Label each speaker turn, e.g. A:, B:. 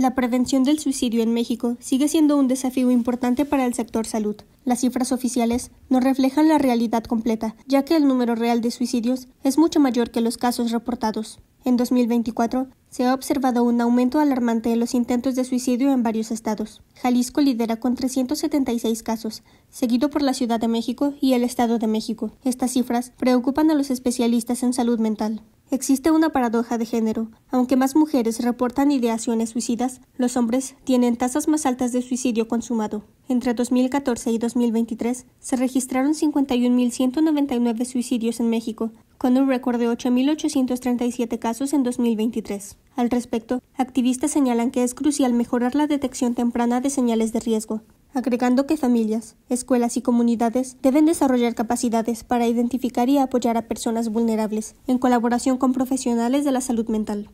A: La prevención del suicidio en México sigue siendo un desafío importante para el sector salud. Las cifras oficiales no reflejan la realidad completa, ya que el número real de suicidios es mucho mayor que los casos reportados. En 2024, se ha observado un aumento alarmante de los intentos de suicidio en varios estados. Jalisco lidera con 376 casos, seguido por la Ciudad de México y el Estado de México. Estas cifras preocupan a los especialistas en salud mental. Existe una paradoja de género. Aunque más mujeres reportan ideaciones suicidas, los hombres tienen tasas más altas de suicidio consumado. Entre 2014 y 2023 se registraron 51.199 suicidios en México, con un récord de 8.837 casos en 2023. Al respecto, activistas señalan que es crucial mejorar la detección temprana de señales de riesgo, agregando que familias, escuelas y comunidades deben desarrollar capacidades para identificar y apoyar a personas vulnerables, en colaboración con profesionales de la salud mental.